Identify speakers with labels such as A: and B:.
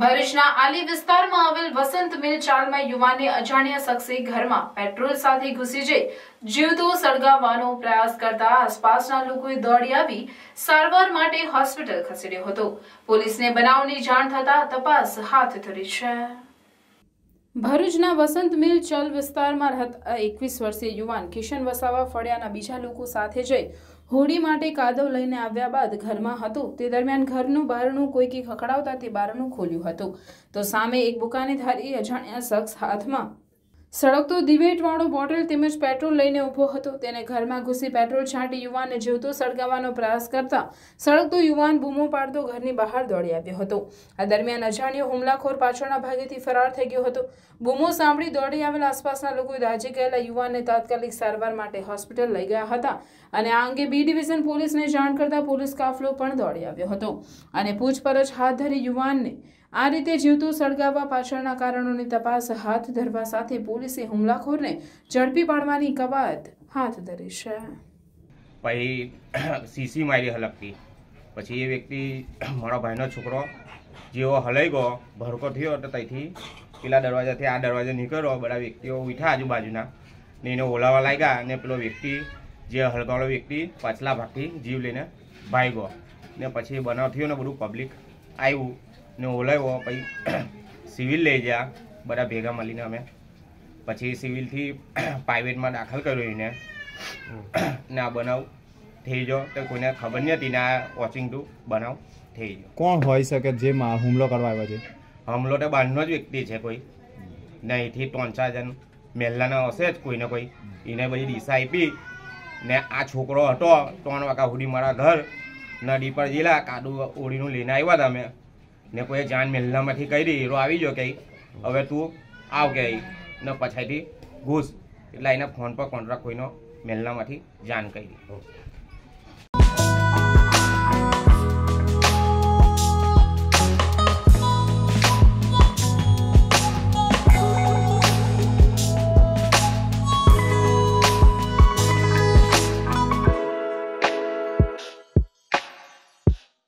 A: ભરૂચના આલી વિસ્તારમાં આવેલ વસંત મિલ ચાલમાં યુવાને અજાણ્યા શખ્સે ઘરમાં પેટ્રોલ સાથે ઘૂસી જઈ જીવતો સળગાવવાનો પ્રયાસ કરતા આસપાસના લોકોએ દોડી આવી સારવાર માટે હોસ્પિટલ ખસેડ્યો હતો પોલીસને બનાવની જાણ થતા તપાસ હાથ ધરી છે ભરૂચના વસંત મિલ ચલ વિસ્તારમાં રહેતા એકવીસ વર્ષીય યુવાન કિશન વસાવા ફળિયાના બીજા લોકો સાથે જઈ હોળી માટે કાદવ લઈને આવ્યા બાદ ઘરમાં હતું તે દરમિયાન ઘરનું બારણું કોઈકે ખખડાવતા તે બારણું ખોલ્યું હતું તો સામે એક બુકાની બુકાનેધારી અજાણ્યા શખ્સ હાથમાં સળગતો દિવેટવાળો બોટલ તેમજ પેટ્રોલ લઈને ઊભો હતો તેને ઘરમાં ઘૂસી પેટ્રોલ છાંટી યુવાનને જીવતો સળગાવવાનો પ્રયાસ કરતા સળગતો યુવાન બૂમો પાડતો ઘરની બહાર દોડી આવ્યો હતો આ દરમિયાન અજાણ્યો હુમલાખોર પાછળના ભાગેથી ફરાર થઈ ગયો હતો બૂમો સાંભળી દોડી આવેલા આસપાસના લોકો દાજી ગયેલા યુવાનને તાત્કાલિક સારવાર માટે હોસ્પિટલ લઈ ગયા હતા અને આ અંગે બી ડિવિઝન પોલીસને જાણ કરતા પોલીસ કાફલો પણ દોડી આવ્યો હતો અને પૂછપરછ હાથ ધરી યુવાનને આ રીતે જીવતું સળગાવવા પાછળના કારણોની તપાસ હાથ ધરવા સાથે પોલીસે હુમલાખોરને ઝડપી પાડવાની કવાયત હાથ ધરી છે
B: પછી સીસી મારી હલકતી પછી એ વ્યક્તિ મારા ભાઈનો છોકરો જેવો હલાઈ ગયો ભરકો થયો તો ત્યાંથી પેલા દરવાજાથી આ દરવાજે નીકળ્યો બધા વ્યક્તિઓ ઉઠ્યા આજુબાજુના ને એને ઓલાવા લાગ્યા અને પેલો વ્યક્તિ જે હળગાવડો વ્યક્તિ પાછલા ભાગથી જીવ લઈને ભાઈ ગયો ને પછી બનાવ થયો ને બધું પબ્લિક આવ્યું ને ઓલાવ્યો પછી સિવિલ લઈ ગયા બધા ભેગા મળીને અમે પછી સિવિલથી પ્રાઇવેટમાં દાખલ કર્યો એને ને આ બનાવ થઈ જો તો કોઈને ખબર નહીં હતી ને આ વોચિંગ ટુ બનાવ થઈ ગયો કોણ હોઈ શકે જે હુમલો કરવા આવ્યો છે હુમલો તો બહારનો જ વ્યક્તિ છે કોઈ ને અહીંથી ત્રણ ચાર જણ મહેલાના હશે જ કોઈને કોઈ એને પછી દિશા આપી ને આ છોકરો હતો ત્રણ વાગ્યા સુધી મારા ઘર નદી પર જેલા કાદુ ઓળીનું લઈને આવ્યા હતા અમે ને કોઈ જાન મહેલનામાંથી કરી રો આવી ગયો કઈ હવે તું આવ કે ને પછાઈથી ઘૂસ એટલે એના ફોન પર કોન્ટ્રાક્ટ કોઈનો મહેલામાંથી જાન કરી